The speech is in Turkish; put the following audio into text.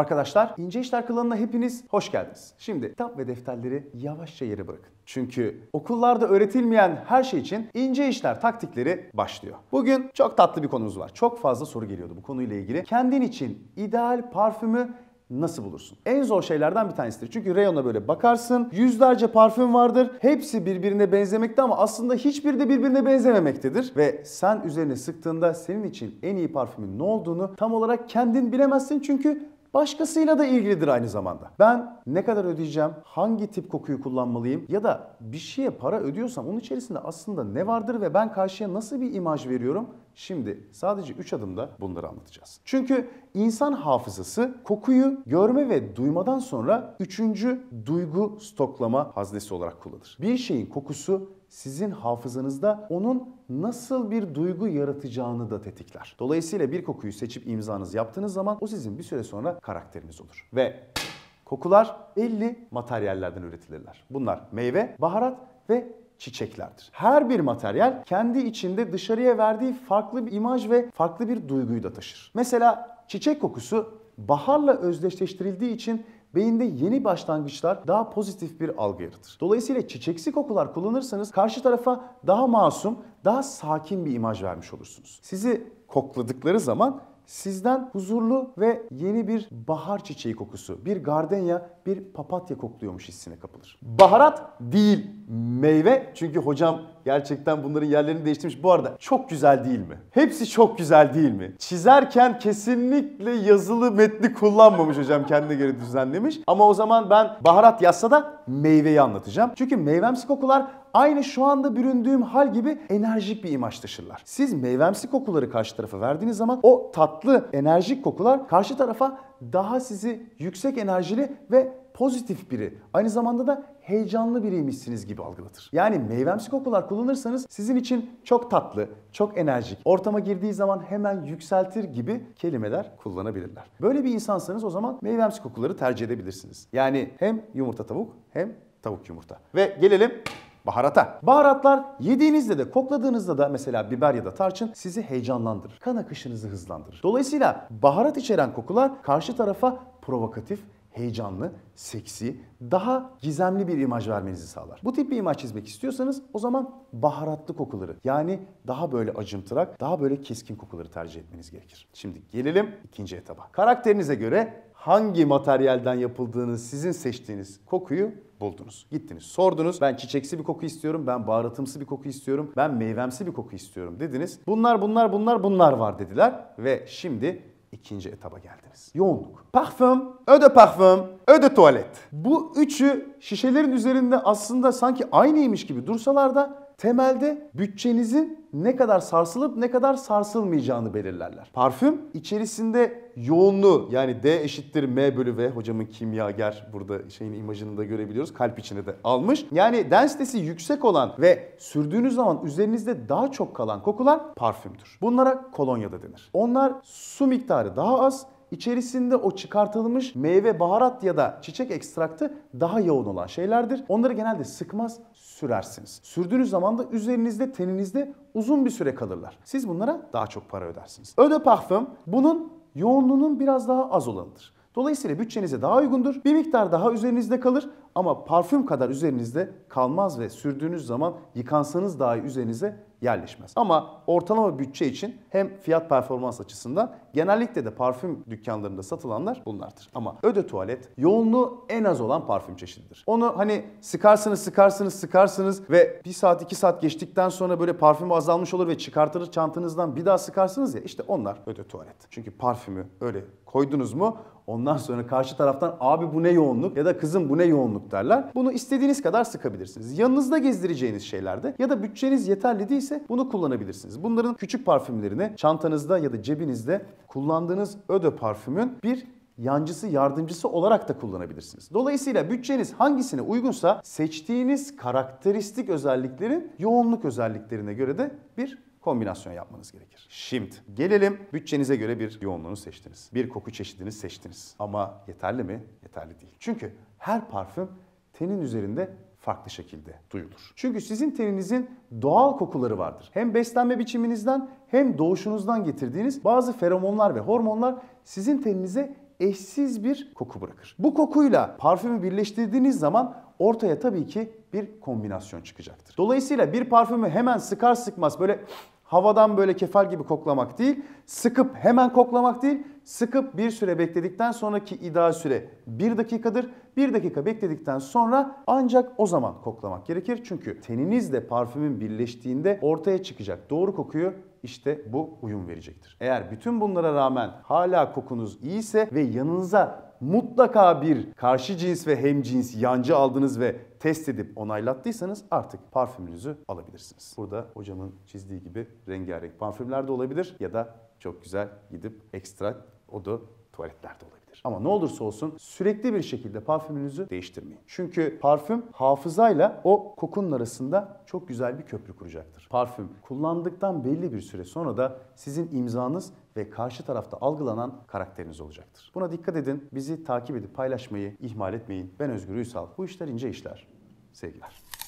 Arkadaşlar ince işler klanına hepiniz hoş geldiniz. Şimdi kitap ve defterleri yavaşça yere bırakın. Çünkü okullarda öğretilmeyen her şey için ince işler taktikleri başlıyor. Bugün çok tatlı bir konumuz var. Çok fazla soru geliyordu bu konuyla ilgili. Kendin için ideal parfümü nasıl bulursun? En zor şeylerden bir tanesidir. Çünkü reyona böyle bakarsın. Yüzlerce parfüm vardır. Hepsi birbirine benzemekte ama aslında hiçbir de birbirine benzememektedir. Ve sen üzerine sıktığında senin için en iyi parfümün ne olduğunu tam olarak kendin bilemezsin. Çünkü Başkasıyla da ilgilidir aynı zamanda. Ben ne kadar ödeyeceğim, hangi tip kokuyu kullanmalıyım ya da bir şeye para ödüyorsam onun içerisinde aslında ne vardır ve ben karşıya nasıl bir imaj veriyorum? Şimdi sadece 3 adımda bunları anlatacağız. Çünkü insan hafızası kokuyu görme ve duymadan sonra üçüncü duygu stoklama haznesi olarak kullanır. Bir şeyin kokusu sizin hafızanızda onun nasıl bir duygu yaratacağını da tetikler. Dolayısıyla bir kokuyu seçip imzanız yaptığınız zaman o sizin bir süre sonra karakteriniz olur. Ve kokular belli materyallerden üretilirler. Bunlar meyve, baharat ve çiçeklerdir. Her bir materyal kendi içinde dışarıya verdiği farklı bir imaj ve farklı bir duyguyu da taşır. Mesela çiçek kokusu baharla özdeşleştirildiği için Beyinde yeni başlangıçlar daha pozitif bir algı yaratır. Dolayısıyla çiçeksi kokular kullanırsanız karşı tarafa daha masum, daha sakin bir imaj vermiş olursunuz. Sizi kokladıkları zaman sizden huzurlu ve yeni bir bahar çiçeği kokusu, bir gardenya, bir papatya kokluyormuş hissine kapılır. Baharat değil meyve çünkü hocam Gerçekten bunların yerlerini değiştirmiş. Bu arada çok güzel değil mi? Hepsi çok güzel değil mi? Çizerken kesinlikle yazılı metni kullanmamış hocam kendine göre düzenlemiş. Ama o zaman ben baharat yazsa da meyveyi anlatacağım. Çünkü meyvemsi kokular aynı şu anda büründüğüm hal gibi enerjik bir imaj taşırlar. Siz meyvemsi kokuları karşı tarafa verdiğiniz zaman o tatlı enerjik kokular karşı tarafa daha sizi yüksek enerjili ve pozitif biri, aynı zamanda da heyecanlı biriymişsiniz gibi algılatır. Yani meyvemsi kokular kullanırsanız sizin için çok tatlı, çok enerjik, ortama girdiği zaman hemen yükseltir gibi kelimeler kullanabilirler. Böyle bir insansanız o zaman meyvemsi kokuları tercih edebilirsiniz. Yani hem yumurta tavuk hem tavuk yumurta. Ve gelelim baharata. Baharatlar yediğinizde de kokladığınızda da mesela biber ya da tarçın sizi heyecanlandırır. Kan akışınızı hızlandırır. Dolayısıyla baharat içeren kokular karşı tarafa provokatif heyecanlı, seksi, daha gizemli bir imaj vermenizi sağlar. Bu tip bir imaj çizmek istiyorsanız o zaman baharatlı kokuları yani daha böyle acımtırak, daha böyle keskin kokuları tercih etmeniz gerekir. Şimdi gelelim ikinci etaba. Karakterinize göre hangi materyalden yapıldığını sizin seçtiğiniz kokuyu buldunuz. Gittiniz sordunuz. Ben çiçeksi bir koku istiyorum. Ben baharatımsı bir koku istiyorum. Ben meyvemsi bir koku istiyorum dediniz. Bunlar bunlar bunlar bunlar var dediler. Ve şimdi ikinci etaba geldiniz. Yoğunluk. Parfüm, öde parfüm, öde tuvalet. Bu üçü şişelerin üzerinde aslında sanki aynıymış gibi dursalar da temelde bütçenizin ne kadar sarsılıp ne kadar sarsılmayacağını belirlerler. Parfüm içerisinde yoğunluğu yani D eşittir M bölü V hocamın kimyager burada şeyin imajını da görebiliyoruz. Kalp içine de almış. Yani densitesi yüksek olan ve sürdüğünüz zaman üzerinizde daha çok kalan kokular parfümdür. Bunlara kolonya da denir. Onlar su miktarı daha az İçerisinde o çıkartılmış meyve, baharat ya da çiçek ekstraktı daha yoğun olan şeylerdir. Onları genelde sıkmaz, sürersiniz. Sürdüğünüz zaman da üzerinizde, teninizde uzun bir süre kalırlar. Siz bunlara daha çok para ödersiniz. Öde parfüm bunun yoğunluğunun biraz daha az olanıdır. Dolayısıyla bütçenize daha uygundur. Bir miktar daha üzerinizde kalır ama parfüm kadar üzerinizde kalmaz ve sürdüğünüz zaman yıkansanız dahi üzerinize yerleşmez. Ama ortalama bütçe için hem fiyat performans açısından genellikle de parfüm dükkanlarında satılanlar bunlardır. Ama öde tuvalet yoğunluğu en az olan parfüm çeşididir. Onu hani sıkarsınız sıkarsınız sıkarsınız ve bir saat iki saat geçtikten sonra böyle parfüm azalmış olur ve çıkartılır çantanızdan bir daha sıkarsınız ya işte onlar öde tuvalet. Çünkü parfümü öyle koydunuz mu ondan sonra karşı taraftan abi bu ne yoğunluk ya da kızım bu ne yoğunluk miktarlar. Bunu istediğiniz kadar sıkabilirsiniz. Yanınızda gezdireceğiniz şeylerde ya da bütçeniz yeterli değilse bunu kullanabilirsiniz. Bunların küçük parfümlerini çantanızda ya da cebinizde kullandığınız öde parfümün bir yancısı, yardımcısı olarak da kullanabilirsiniz. Dolayısıyla bütçeniz hangisine uygunsa seçtiğiniz karakteristik özelliklerin yoğunluk özelliklerine göre de bir kombinasyon yapmanız gerekir. Şimdi gelelim bütçenize göre bir yoğunluğunu seçtiniz. Bir koku çeşidini seçtiniz. Ama yeterli mi? Yeterli değil. Çünkü her parfüm tenin üzerinde farklı şekilde duyulur. Çünkü sizin teninizin doğal kokuları vardır. Hem beslenme biçiminizden hem doğuşunuzdan getirdiğiniz bazı feromonlar ve hormonlar sizin teninize eşsiz bir koku bırakır. Bu kokuyla parfümü birleştirdiğiniz zaman ortaya tabii ki bir kombinasyon çıkacaktır. Dolayısıyla bir parfümü hemen sıkar sıkmaz böyle havadan böyle kefal gibi koklamak değil, sıkıp hemen koklamak değil, sıkıp bir süre bekledikten sonraki ideal süre bir dakikadır. bir dakika bekledikten sonra ancak o zaman koklamak gerekir. Çünkü teninizle parfümün birleştiğinde ortaya çıkacak doğru kokuyu işte bu uyum verecektir. Eğer bütün bunlara rağmen hala kokunuz iyiyse ve yanınıza mutlaka bir karşı cins ve hem cins yancı aldınız ve test edip onaylattıysanız artık parfümünüzü alabilirsiniz. Burada hocamın çizdiği gibi rengarenk parfümler de olabilir ya da çok güzel gidip ekstra o da tuvaletlerde olabilir gerekir. Ama ne olursa olsun sürekli bir şekilde parfümünüzü değiştirmeyin. Çünkü parfüm hafızayla o kokunun arasında çok güzel bir köprü kuracaktır. Parfüm kullandıktan belli bir süre sonra da sizin imzanız ve karşı tarafta algılanan karakteriniz olacaktır. Buna dikkat edin. Bizi takip edip paylaşmayı ihmal etmeyin. Ben Özgür Üysal. Bu işler ince işler. Sevgiler.